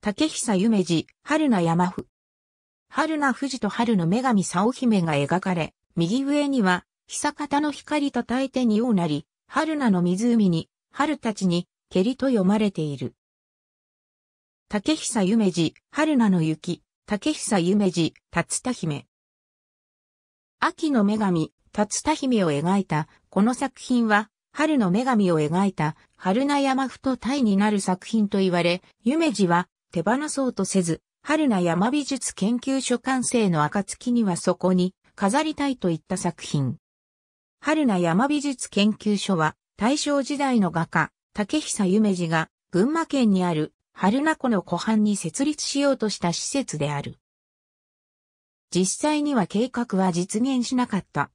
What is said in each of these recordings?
竹久夢二、春名山府。春名富士と春の女神沙姫が描かれ、右上には、久方の光と大手てに王なり、春名の湖に、春たちに、蹴りと読まれている。竹久夢二、春名の雪、竹久夢二、竜田姫。秋の女神、竜田姫を描いた、この作品は、春の女神を描いた、春名山ふとタイになる作品と言われ、夢二は、手放そうとせず、春名山美術研究所完成の暁にはそこに飾りたいといった作品。春名山美術研究所は大正時代の画家、竹久夢二が群馬県にある春名湖の湖畔に設立しようとした施設である。実際には計画は実現しなかった。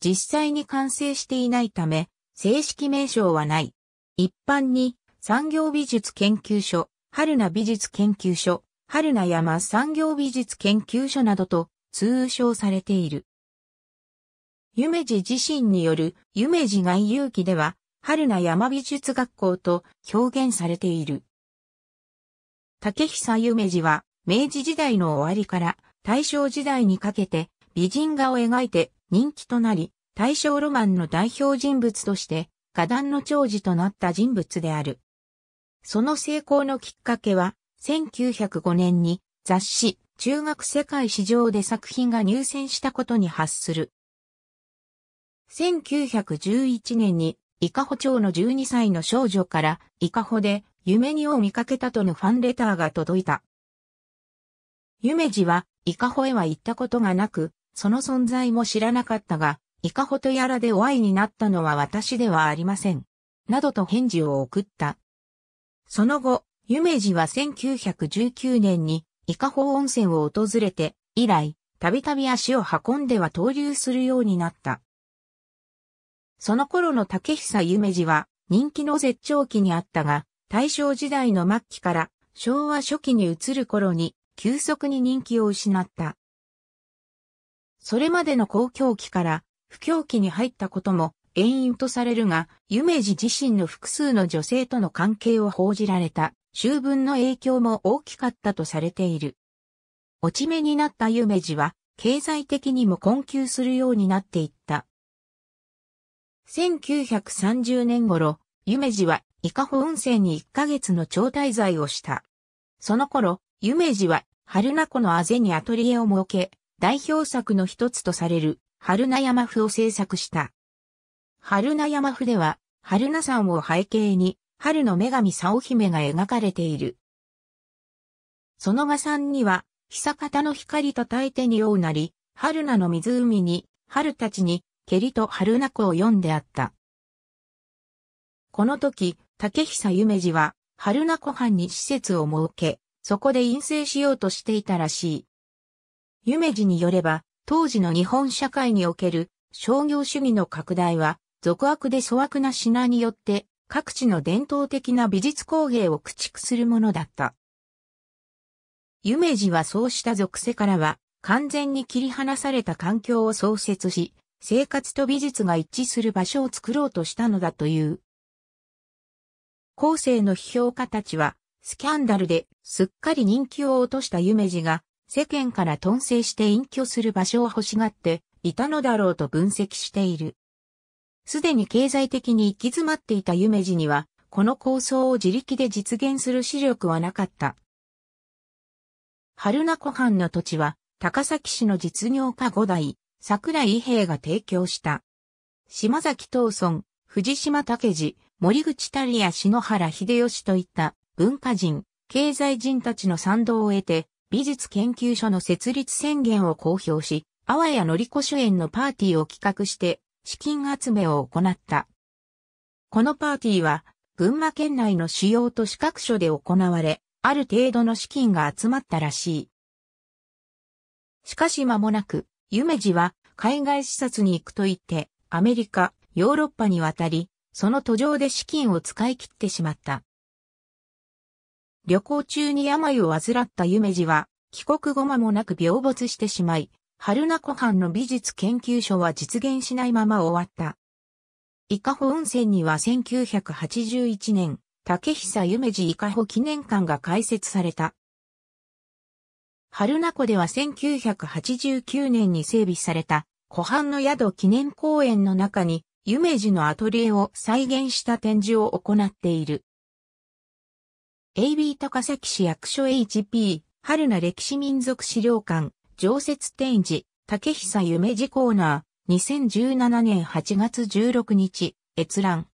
実際に完成していないため、正式名称はない。一般に産業美術研究所春名美術研究所、春名山産業美術研究所などと通称されている。夢二自身による夢二外遊記では、春名山美術学校と表現されている。竹久夢二は、明治時代の終わりから大正時代にかけて美人画を描いて人気となり、大正ロマンの代表人物として、画壇の長寿となった人物である。その成功のきっかけは、1905年に雑誌、中学世界史上で作品が入選したことに発する。1911年に、イカホ町の12歳の少女から、イカホで夢にを見かけたとのファンレターが届いた。夢二は、イカホへは行ったことがなく、その存在も知らなかったが、イカホとやらでお会いになったのは私ではありません。などと返事を送った。その後、夢二は1919年に伊香保温泉を訪れて、以来、たびたび足を運んでは投留するようになった。その頃の竹久夢二は人気の絶頂期にあったが、大正時代の末期から昭和初期に移る頃に急速に人気を失った。それまでの公共期から不況期に入ったことも原因とされるが、夢二自身の複数の女性との関係を報じられた、修文の影響も大きかったとされている。落ち目になった夢二は、経済的にも困窮するようになっていった。1930年頃、夢二は伊香保温泉に1ヶ月の超滞在をした。その頃、夢二は春名湖のあぜにアトリエを設け、代表作の一つとされる春名山譜を制作した。春名山筆は、春名山を背景に、春の女神沙織姫が描かれている。その画山には、久方の光と大手にようなり、春名の湖に、春たちに、蹴りと春名子を読んであった。この時、竹久夢二は、春名湖畔に施設を設け、そこで陰性しようとしていたらしい。夢二によれば、当時の日本社会における商業主義の拡大は、俗悪で粗悪な品によって、各地の伝統的な美術工芸を駆逐するものだった。夢二はそうした属性からは、完全に切り離された環境を創設し、生活と美術が一致する場所を作ろうとしたのだという。後世の批評家たちは、スキャンダルですっかり人気を落とした夢二が、世間から遁世して隠居する場所を欲しがっていたのだろうと分析している。すでに経済的に行き詰まっていた夢路には、この構想を自力で実現する視力はなかった。春名湖畔の土地は、高崎市の実業家五代、桜井平が提供した。島崎東村、藤島武次、森口達也篠原秀吉といった文化人、経済人たちの賛同を得て、美術研究所の設立宣言を公表し、あわやのりこ主演のパーティーを企画して、資金集めを行った。このパーティーは、群馬県内の主要都市各所で行われ、ある程度の資金が集まったらしい。しかし間もなく、夢二は海外視察に行くと言って、アメリカ、ヨーロッパに渡り、その途上で資金を使い切ってしまった。旅行中に病を患った夢二は、帰国後間もなく病没してしまい、春名湖畔の美術研究所は実現しないまま終わった。伊香保温泉には1981年、竹久夢二伊香保記念館が開設された。春名湖では1989年に整備された湖畔の宿記念公園の中に夢二のアトリエを再現した展示を行っている。AB 高崎市役所 HP 春名歴史民族資料館常設展示、竹久夢二コーナー、2017年8月16日、閲覧。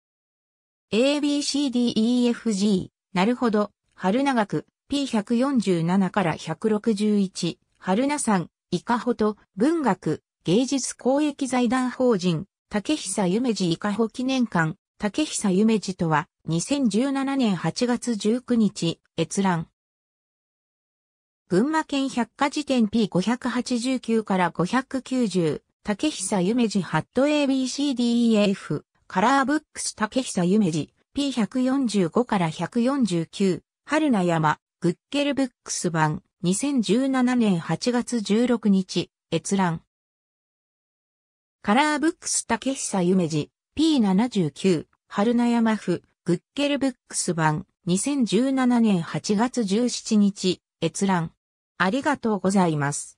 ABCDEFG、なるほど、春長く、P147 から161、春名山、イカホと、文学、芸術公益財団法人、竹久夢二伊香保記念館、竹久夢二とは、2017年8月19日、閲覧。群馬県百科事典 P589 から590、竹久夢二ハット ABCDEF、カラーブックス竹久夢二 P145 から149、春名山、グッケルブックス版、2017年8月16日、閲覧。カラーブックス竹久夢二 P79、春名山府、グッケルブックス版、2017年8月17日、閲覧。ありがとうございます。